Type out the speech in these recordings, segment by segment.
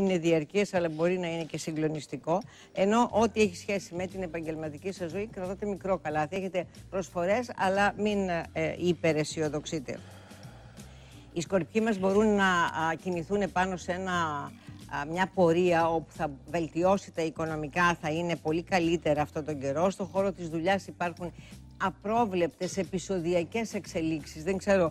είναι διαρκές, αλλά μπορεί να είναι και συγκλονιστικό. Ενώ ό,τι έχει σχέση με την επαγγελματική σας ζωή κρατάτε μικρό καλάθι. Έχετε προσφορές αλλά μην ε, υπεραισιοδοξείτε. Οι σκορπιοί μας μπορούν να κινηθούν πάνω σε μια πορεία όπου θα βελτιώσει τα οικονομικά, θα είναι πολύ καλύτερα αυτόν τον καιρό. Στον χώρο της δουλειάς υπάρχουν απρόβλεπτες επεισοδιακές εξελίξεις. Δεν ξέρω, α,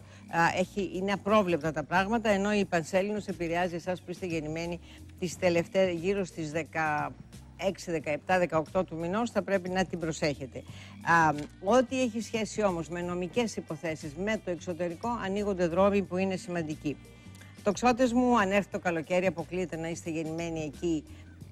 έχει, είναι απρόβλεπτα τα πράγματα, ενώ η Πανσέλινος επηρεάζει εσάς που είστε γεννημένοι τις τελευταίες, γύρω στις 16, 17, 18 του μηνός θα πρέπει να την προσέχετε. ό,τι έχει σχέση όμως με νομικές υποθέσεις, με το εξωτερικό, ανοίγονται δρόμοι που είναι σημαντικοί. Τοξότες μου, αν έρθει το καλοκαίρι, αποκλείεται να είστε γεννημένοι εκεί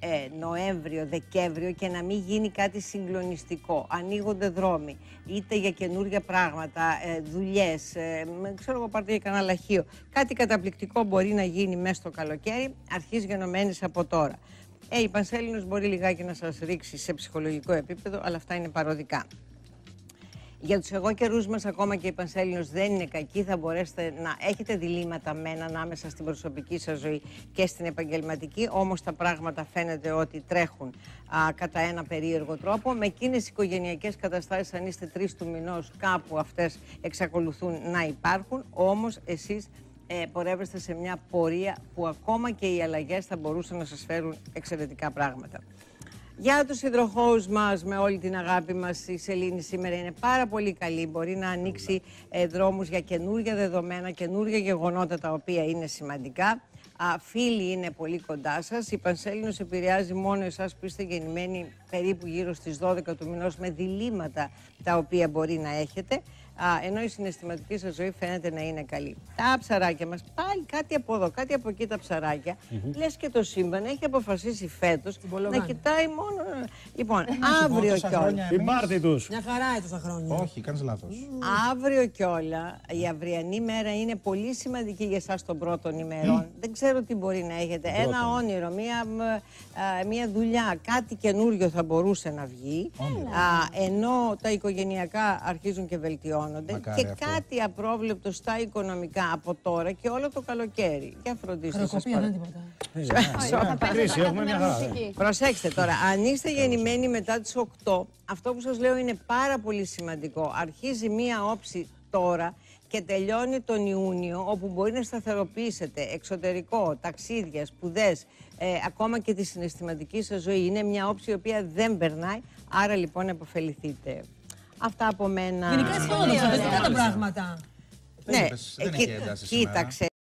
ε, Νοέμβριο, Δεκέμβριο και να μην γίνει κάτι συγκλονιστικό. Ανοίγονται δρόμοι, είτε για καινούργια πράγματα, ε, δουλειές, ε, ξέρω εγώ πάρτε για κανένα λαχείο. Κάτι καταπληκτικό μπορεί να γίνει μέσα στο καλοκαίρι, αρχίζει γενομένης από τώρα. Ε, η Πανσέλινος μπορεί λιγάκι να σας ρίξει σε ψυχολογικό επίπεδο, αλλά αυτά είναι παροδικά. Για τους εγώ καιρούς μας, ακόμα και η Πανσέλινο δεν είναι κακή. Θα μπορέσετε να έχετε διλήμματα μεν ανάμεσα στην προσωπική σας ζωή και στην επαγγελματική. Όμως τα πράγματα φαίνεται ότι τρέχουν κατά ένα περίεργο τρόπο. Με εκείνες οι οικογενειακές καταστάσεις, αν είστε τρεις του μηνός, κάπου αυτές εξακολουθούν να υπάρχουν. Όμως εσείς ε, πορεύεστε σε μια πορεία που ακόμα και οι αλλαγές θα μπορούσαν να σας φέρουν εξαιρετικά πράγματα. Για τους υδροχώους μας με όλη την αγάπη μας η σελήνη σήμερα είναι πάρα πολύ καλή. Μπορεί να ανοίξει ε, δρόμους για καινούργια δεδομένα, καινούργια γεγονότα τα οποία είναι σημαντικά. Α, φίλοι είναι πολύ κοντά σας, Η Πανσέλινος επηρεάζει μόνο εσάς που είστε γεννημένοι περίπου γύρω στις 12 του μηνός με διλήμματα τα οποία μπορεί να έχετε. Α, ενώ η συναισθηματική σας ζωή φαίνεται να είναι καλή. Τα ψαράκια μας, πάλι κάτι από εδώ, κάτι από εκεί τα ψαράκια. Mm -hmm. Λες και το σύμπαν έχει αποφασίσει φέτος να κοιτάει μόνο. Λοιπόν, αύριο κιόλα. η Μάρτη τους. Μια χαρά είναι τα χρόνια. Όχι, κάνεις λάθος. Mm. Αύριο κιόλα, η αυριανή μέρα είναι πολύ σημαντική για εσάς των πρώτων ημερών. Mm. Δεν ξέρω τι μπορεί να έχετε. Ένα όνειρο, μία, μία δουλειά, κάτι καινούριο θα μπορούσε να βγει. Α, ενώ τα οικογενειακά αρχίζουν και βελτιώνουν και κάτι απρόβλεπτο στα οικονομικά από τώρα και όλο το καλοκαίρι. Για φροντίστε σας τίποτα. Προσέξτε τώρα, αν είστε γεννημένοι μετά τις 8, αυτό που σας λέω είναι πάρα πολύ σημαντικό. Αρχίζει μία όψη τώρα και τελειώνει τον Ιούνιο, όπου μπορεί να σταθεροποιήσετε εξωτερικό, ταξίδια, σπουδές, ε, ακόμα και τη συναισθηματική σας ζωή. Είναι μια όψη η οποία δεν περνάει, άρα λοιπόν επωφεληθείτε. Αυτά από μένα. Γενικά σχόλια, θετικά τα πράγματα. Ναι, ε, κοίταξε.